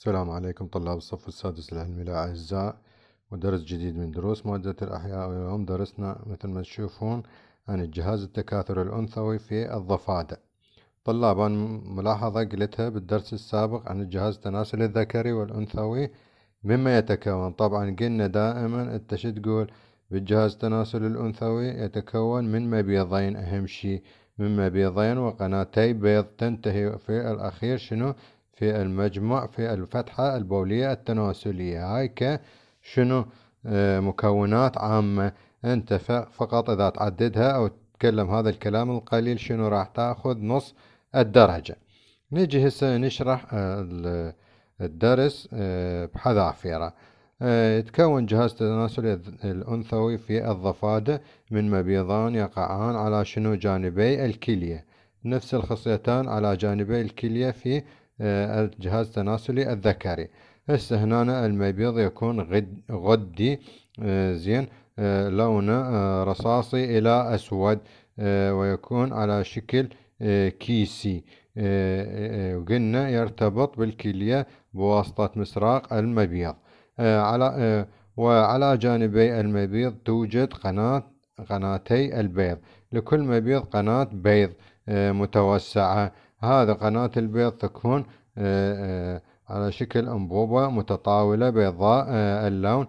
السلام عليكم طلاب الصف السادس العلمي الأعزاء ودرس جديد من دروس مادة الأحياء اليوم درسنا مثل ما تشوفون عن الجهاز التكاثر الأنثوي في الضفادع طلابا ملاحظة قلتها بالدرس السابق عن الجهاز التناسلي الذكري والأنثوي مما يتكون طبعا قلنا دائما انت شو تقول بالجهاز التناسلي الأنثوي يتكون من مبيضين أهم شيء من مبيضين وقناتي بيض تنتهي في الأخير شنو في المجمع في الفتحة البولية التناسلية هاي شنو آه، مكونات عامة انت فقط اذا تعددها او تكلم هذا الكلام القليل شنو راح تاخذ نص الدرجة نجي هسه نشرح آه، الدرس آه، بحذافيرة يتكون جهاز التناسل الأنثوي في الضفادع من مبيضان يقعان على شنو جانبي الكلية نفس الخصيتان على جانبي الكلية في آه، الجهاز التناسلي الذكري هسه هنا المبيض يكون غد غدي آه، زين آه، لونه رصاصي إلى أسود ويكون على شكل كيسي وقلنا يرتبط بالكلية بواسطة مسراق المبيض على وعلى جانبي المبيض توجد قناة قناتي البيض لكل مبيض قناة بيض متوسعة هذا قناة البيض تكون آه، آه، على شكل أنبوبة متطاولة بيضاء آه، اللون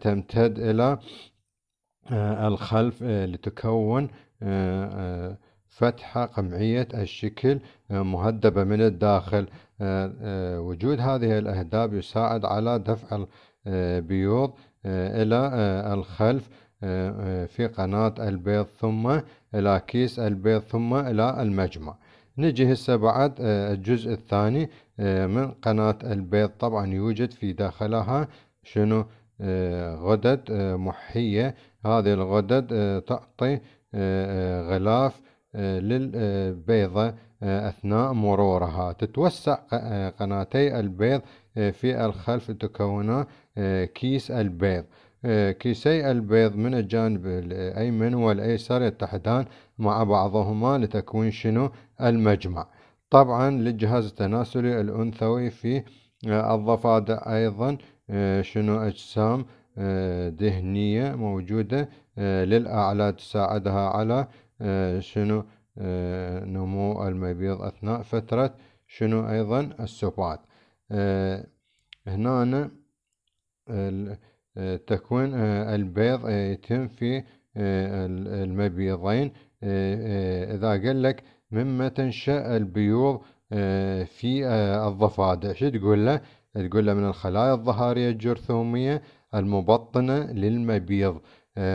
تمتد إلى الخلف لتكون فتحة قمعية الشكل مهدبة من الداخل وجود هذه الأهداب يساعد على دفع البيوض إلى الخلف في قناة البيض ثم إلى كيس البيض ثم إلى المجمع نجي هسه بعد آه، الجزء الثاني آه، من قناة البيض طبعا يوجد في داخلها شنو آه، غدد محية هذه الغدد تعطي غلاف للبيضة أثناء مرورها تتوسع قناتي البيض في الخلف تكون كيس البيض إيه، كيسي البيض من الجانب الأيمن والأيسر يتحدان مع بعضهما لتكوين شنو المجمع طبعا للجهاز التناسلي الأنثوي في آه، الضفادع أيضا آه، شنو أجسام دهنية آه، موجودة للأعلى تساعدها على شنو نمو المبيض أثناء فترة شنو أيضا السبات هنا تكون آه، البيض آه، يتم في آه، المبيضين إذا قال لك مما تنشأ البيوض في الضفادع شو تقول له؟ تقول له من الخلايا الظهارية الجرثومية المبطنة للمبيض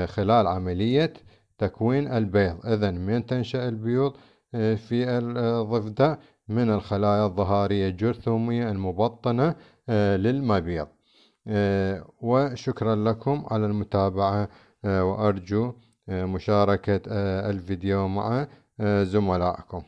خلال عملية تكوين البيض إذا من تنشأ البيوض في الضفدع من الخلايا الظهارية الجرثومية المبطنة للمبيض آه، وشكرا لكم على المتابعة آه، وأرجو آه، مشاركة الفيديو مع زملائكم